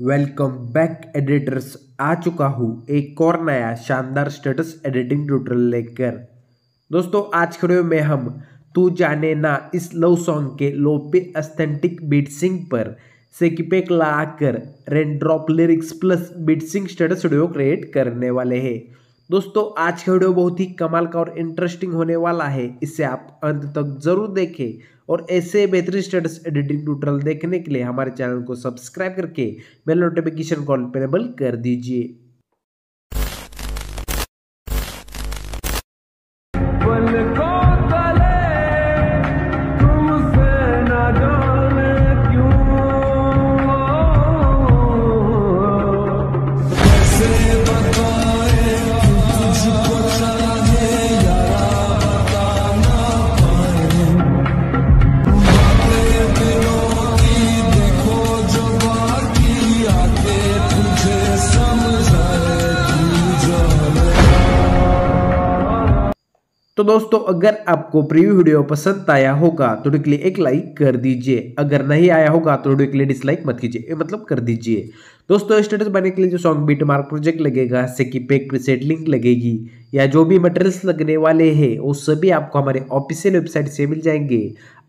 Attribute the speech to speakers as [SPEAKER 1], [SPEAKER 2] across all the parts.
[SPEAKER 1] welcome back editors आ चुका हूँ एक और नया शानदार स्टेटस एडिटिंग ट्यूटोरियल लेकर दोस्तों आज के वीडियो में हम तू जाने ना इस लव सॉन्ग के लो पे अस्थेंटिक बीटसिंग पर सेकिपेक लाकर कर rain drop lyrics plus beat sync status video create करने वाले हैं दोस्तों आज का वीडियो बहुत ही कमाल का और इंटरेस्टिंग होने वाला है इसे आप अंत तक जरूर देखें और ऐसे बेहतरीन स्टेटस एडिटिंग ट्यूटोरियल देखने के लिए हमारे चैनल को सब्सक्राइब करके बेल नोटिफिकेशन को अनेबल कर दीजिए तो दोस्तों अगर आपको प्रीव्यू वीडियो पसंद आया होगा तो वीडियो के लिए एक लाइक कर दीजिए अगर नहीं आया होगा तो वीडियो के लिए डिसलाइक मत कीजिए मतलब कर दीजिए दोस्तों स्टेटस बनाने के लिए जो सॉन्ग बीट मार्क प्रोजेक्ट लगेगा जैसे कि पेक प्रीसेट लिंक लगेगी या जो भी मटेरियल्स लगने वाले हैं वो सभी आपको हमारे ऑफिशियल वेबसाइट से मिल जाएंगे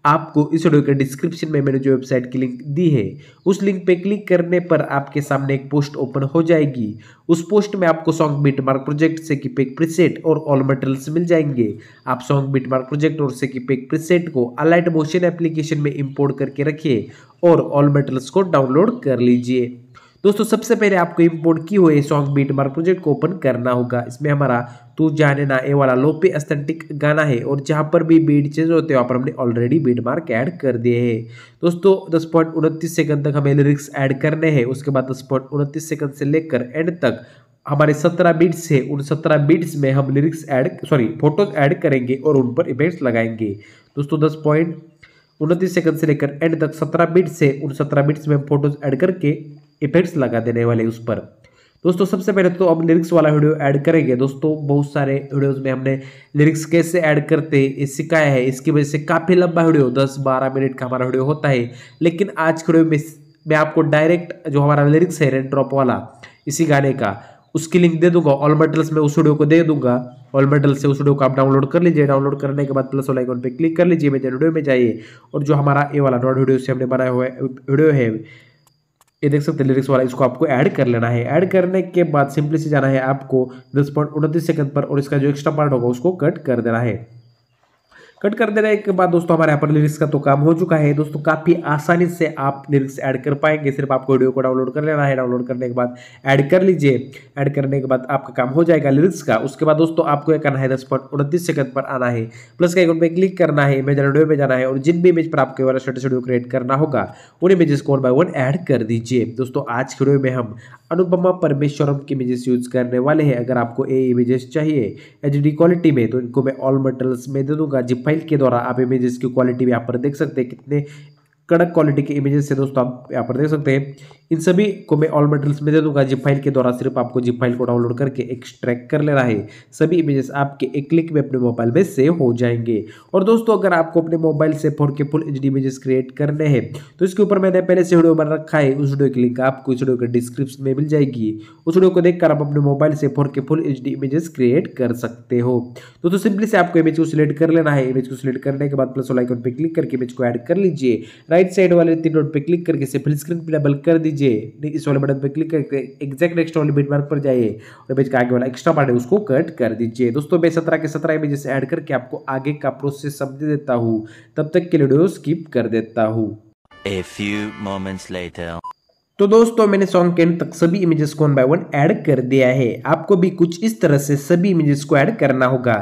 [SPEAKER 1] आपको इस वीडियो के डिस्क्रिप्शन में मैंने जो वेबसाइट की लिंक दी है उस लिंक पे क्लिक करने पर आपके सामने एक पोस्ट ओपन हो जाएगी उस पोस्ट में आपको सॉन्ग बीटमार्क प्रोजेक्ट से की पेक प्रीसेट और ऑल मटेरियल्स मिल जाएंगे आप सॉन्ग बीटमार्क प्रोजेक्ट और से की पेक प्रीसेट को अलाइट मोशन एप्लीकेशन में इम्पोर्ट करके रखिए और ऑल मटेरियल्स को डाउनलोड कर लीजिए दोस्तों सबसे पहले आपको इम्पोर्ट की हुए सॉन्ग बीट मार प्रोजेक्ट को ओपन करना होगा इसमें हमारा तू जाने ना ए वाला लोपे अस्थेंटिक गाना है और जहाँ पर भी बीट चेंज होते हैं वहाँ पर हमने ऑलरेडी बीट मार्क ऐड कर दिए हैं दोस्तों दस पॉइंट उनतीस सेकंड तक हमें लिरिक्स ऐड करने हैं उसके बाद दस पॉइंट उनतीस सेकंड से लेकर एंड तक हमारे सत्रह बीट्स है उन सत्रह बीट्स में हम lyrics add sorry photos add करेंगे और उन पर इवेंट्स लगाएंगे दोस्तों दस पॉइंट उनतीस सेकंड से लेकर एंड तक सत्रह बीट्स है उन सत्रह बीट्स में हम फोटोज ऐड करके इफेक्ट्स लगा देने वाले उस पर दोस्तों सबसे पहले तो अब लिरिक्स वाला वीडियो ऐड करेंगे दोस्तों बहुत सारे वीडियोस में हमने लिरिक्स कैसे ऐड करते हैं सिखाया है इसकी वजह से काफ़ी लंबा वीडियो 10-12 मिनट का हमारा वीडियो होता है लेकिन आज के वीडियो में मैं आपको डायरेक्ट जो हमारा लिरिक्स है रेड ड्रॉप वाला इसी गाने का उसकी लिंक दे दूंगा ऑल मेटल्स में उस वीडियो को दे दूंगा ऑल मेटल्स से उस वीडियो को आप डाउनलोड कर लीजिए डाउनलोड करने के बाद प्लस वाला आइकॉन पर क्लिक कर लीजिए मेरे वीडियो में जाइए और जो हमारा ए वाला नॉट वीडियो से हमने बनाया हुआ वीडियो है ये देख सकते हैं लिरिक्स वाला इसको आपको ऐड कर लेना है ऐड करने के बाद सिंपली से जाना है आपको दस पॉइंट उनतीस सेकंड पर और इसका जो एक्स्ट्रा पार्ट होगा उसको कट कर देना है कट कर देने के बाद दोस्तों हमारे यहाँ पर लिरिक्स का तो काम हो चुका है दोस्तों काफ़ी आसानी से आप लिरिक्स ऐड कर पाएंगे सिर्फ आपको वीडियो को डाउनलोड कर लेना है डाउनलोड करने के बाद ऐड कर लीजिए ऐड करने के बाद आपका काम हो जाएगा लिरिक्स का उसके बाद दोस्तों आपको यह करना है दस पॉइंट उनतीस सेकंड पर आना है प्लस का एक पर क्लिक करना है इमेज ऑडियो में जाना है और जिन भी इमेज पर आपको वाला स्टेटस क्रिएट करना होगा उन इमेजेस को वन बाय वन ऐड कर दीजिए दोस्तों आज के वीडियो में हम अनुपमा परमेश्वरम की इमेजेस यूज़ करने वाले हैं अगर आपको ए इमेजेस चाहिए एच क्वालिटी में तो इनको मैं ऑल मटेरियल्स में दे दूंगा जिप फाइल के द्वारा आप इमेजेस की क्वालिटी भी यहाँ पर देख सकते हैं कितने कड़क क्वालिटी के इमेजेस से दोस्तों आप यहाँ पर देख सकते हैं इन सभी को मैं ऑल मटेरियल्स में दे दूंगा जिप फाइल के द्वारा सिर्फ आपको जिप फाइल को डाउनलोड करके एक्सट्रैक्ट कर लेना है सभी इमेजेस आपके एक क्लिक में अपने मोबाइल में सेव हो जाएंगे और दोस्तों अगर आपको अपने मोबाइल से फोर के फुल एच इमेजेस क्रिएट करने हैं तो इसके ऊपर मैंने पहले से वीडियो बना रखा है उस वीडियो की लिंक आपको इस वीडियो के डिस्क्रिप्शन में मिल जाएगी उस वीडियो को देखकर आप अपने मोबाइल से फोर के फुल एच इमेजेस क्रिएट कर सकते हो दोस्तों सिंपली तो से आपको इमेज को सिलेक्ट कर लेना है इमेज को सिलेक्ट करने के बाद प्लस वाला आइकन पे क्लिक करके इमेज को ऐड कर लीजिए राइट साइड वाले तीन डॉट पर क्लिक करके इसे फुल स्क्रीन पर डबल कर दीजिए कीजिए इस वाले बटन पर क्लिक करके एक्जैक्ट नेक्स्ट वाले बीट मार्क पर जाइए और इमेज का आगे वाला एक्स्ट्रा पार्ट है उसको कट कर दीजिए दोस्तों मैं सत्रह के सत्रह इमेजेस ऐड करके आपको आगे का प्रोसेस सब दे देता हूँ तब तक के लिए वीडियो स्किप कर देता हूँ तो दोस्तों मैंने सॉन्ग के एंड तक सभी इमेजेस को वन बाय वन ऐड कर दिया है आपको भी कुछ इस तरह से सभी इमेजेस को ऐड करना होगा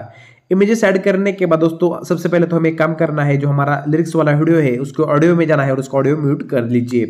[SPEAKER 1] इमेजेस ऐड करने के बाद दोस्तों सबसे पहले तो हमें काम करना है जो हमारा लिरिक्स वाला वीडियो है उसको ऑडियो में जाना है और उसको ऑडियो म्यूट कर लीजिए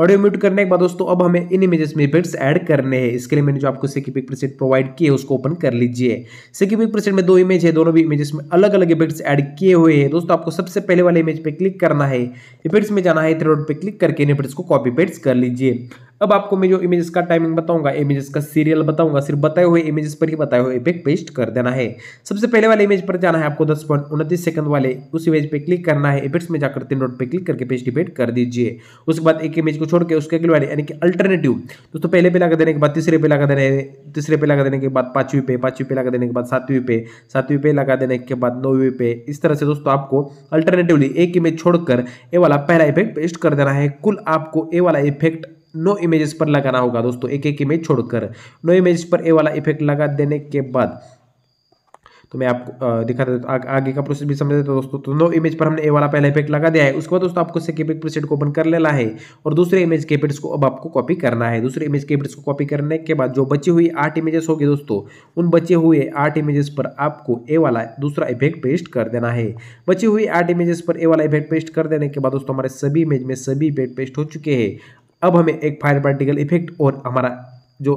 [SPEAKER 1] ऑडियो म्यूट करने के बाद दोस्तों अब हमें इन इमेजेस में इफेक्ट्स ऐड करने हैं इसके लिए मैंने जो आपको सिकी पिक प्रेसेट प्रोवाइड किए उसको ओपन कर लीजिए सिकी पिक प्रेसेट में दो इमेज है दोनों भी इमेजेस में अलग अलग इफेक्ट्स ऐड किए हुए हैं दोस्तों आपको सबसे पहले वाले इमेज पे क्लिक करना है इफेक्ट्स में जाना है थ्रेड पर क्लिक करके इन इफेक्ट्स को कॉपी पेट्स कर लीजिए अब आपको मैं जो इमेजेस का टाइमिंग बताऊंगा इमेजेस का सीरियल बताऊंगा सिर्फ बताए हुए इमेजेस पर ही बताए हुए इफेक्ट पेस्ट कर देना है सबसे पहले वाले इमेज पर जाना है आपको दस पॉइंट उनतीस सेकंड वाले उस इमेज पे क्लिक करना है इफेक्ट्स में जाकर तीन डॉट पे क्लिक करके पेस्ट डिपेट कर दीजिए उसके बाद एक इमेज को छोड़ के उसके अगले वाले यानी कि अल्टरनेटिव दोस्तों पहले पे लगा देने के बाद तीसरे पे लगा देने तीसरे पे लगा देने के बाद पांचवी पे पांचवी पे लगा देने के बाद सातवीं पे सातवीं पे लगा देने के बाद नौवीं पे इस तरह से दोस्तों आपको अल्टरनेटिवली एक इमेज छोड़कर ए वाला पहला इफेक्ट पेस्ट कर देना है कुल आपको ए वाला इफेक्ट नो इमेजेस पर लगाना होगा दोस्तों एक एक इमेज छोड़कर नो इमेज पर ए वाला इफेक्ट लगा देने के बाद तो मैं आपको दिखा देता हूँ आगे का प्रोसेस भी समझ देता हूँ दोस्तों तो नो इमेज पर हमने ए वाला पहला इफेक्ट लगा दिया है उसके बाद दोस्तों आपको इससे केपेट प्रीसेट को ओपन कर लेना है और दूसरे इमेज केपेट्स को अब आपको कॉपी करना है दूसरे इमेज केपेट्स को कॉपी करने के बाद जो बची हुई आठ इमेजेस होगी दोस्तों उन बचे हुए आठ इमेजेस पर आपको ए वाला दूसरा इफेक्ट पेस्ट कर देना है बची हुई आठ इमेजेस पर ए वाला इफेक्ट पेस्ट कर देने के बाद दोस्तों हमारे सभी इमेज में सभी इफेक्ट पेस्ट हो चुके हैं अब हमें एक फायर पार्टिकल इफेक्ट और हमारा जो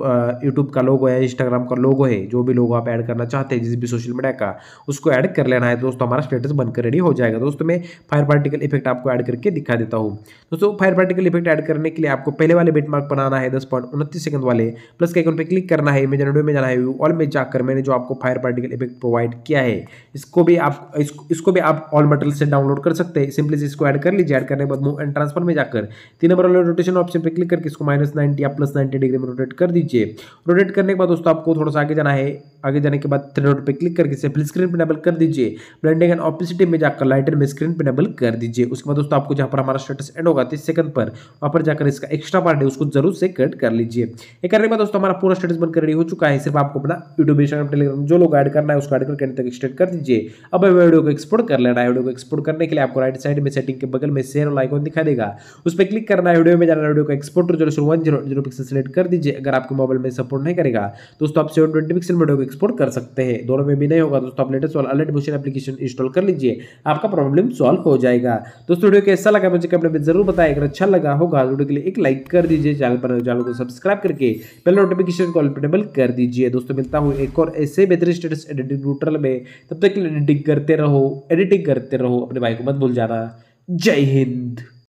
[SPEAKER 1] यूट्यूब का लोगो है इंस्टाग्राम का लोगो है जो भी लोगो आप ऐड करना चाहते हैं जिस भी सोशल मीडिया का उसको ऐड कर लेना है दोस्तों हमारा स्टेटस बनकर रेडी हो जाएगा दोस्तों मैं फायर पार्टिकल इफेक्ट आपको ऐड करके दिखा देता हूँ दोस्तों फायर पार्टिकल इफेक्ट ऐड करने के लिए आपको पहले वाले मार्क बनाना है दस पॉइंट उनतीस सेकंड वाले प्लस के पर क्लिक करना है इमेज में जाना है ऑल में जाकर मैंने जो आपको फायर पार्टिकल इफेक्ट प्रोवाइड किया है इसको भी आप इसको भी आप ऑल मटेरियल से डाउनलोड कर सकते हैं सिंपली इसको ऐड कर लीजिए ऐड करने के बाद मूव एंड ट्रांसफर में जाकर तीन नंबर वाले रोटेशन ऑप्शन पर क्लिक करके इसको माइनस नाइन्टी या प्लस नाइन्टी डिग्री में रोटेट कर कर दीजिए रोटेट करने के बाद दोस्तों आपको थोड़ा सा आगे जाना है आगे जाने के बाद थ्री डॉट पे क्लिक करके इसे फिल स्क्रीन पर कर दीजिए ब्लेंडिंग एंड ऑपिसिटी में जाकर लाइटर में स्क्रीन पर कर दीजिए उसके बाद दोस्तों आपको जहाँ पर हमारा स्टेटस एंड होगा तीस सेकंड पर वहाँ पर जाकर इसका एक्स्ट्रा पार्ट है उसको जरूर से कट कर लीजिए एक करने के बाद दोस्तों हमारा पूरा स्टेटस बनकर रेडी हो चुका है सिर्फ आपको अपना यूट्यूब इंस्टाग्राम टेलीग्राम जो लोग ऐड करना है उसको ऐड करके तक एक्सटेंड कर दीजिए अब वीडियो को एक्सपोर्ट कर लेना है वीडियो को एक्सपोर्ट करने के लिए आपको राइट साइड में सेटिंग के बगल में शेयर आइकॉन दिखाई देगा उस पर क्लिक करना है वीडियो में जाना वीडियो को एक्सपोर्ट जो one zero zero pixel select कर दीजिए अगर आपके मोबाइल में सपोर्ट नहीं करेगा दोस्तों आप सेवन ट्वेंटी पिक्सल वीडियो को एक्सपोर्ट कर सकते हैं दोनों में भी नहीं होगा दोस्तों आप लेटेस्ट वाला अलर्ट मोशन एप्लीकेशन इंस्टॉल कर लीजिए आपका प्रॉब्लम सॉल्व हो जाएगा दोस्तों वीडियो कैसा लगा मुझे कमेंट में जरूर बताएं अगर अच्छा लगा होगा तो वीडियो के लिए एक लाइक कर दीजिए चैनल पर चैनल को सब्सक्राइब करके पहले नोटिफिकेशन को अल्पेबल कर दीजिए दोस्तों मिलता हूँ एक और ऐसे बेहतरीन स्टेटस एडिटिंग टूटल में तब तक एडिटिंग करते रहो एडिटिंग करते रहो अपने भाई को मत भूल जाना जय हिंद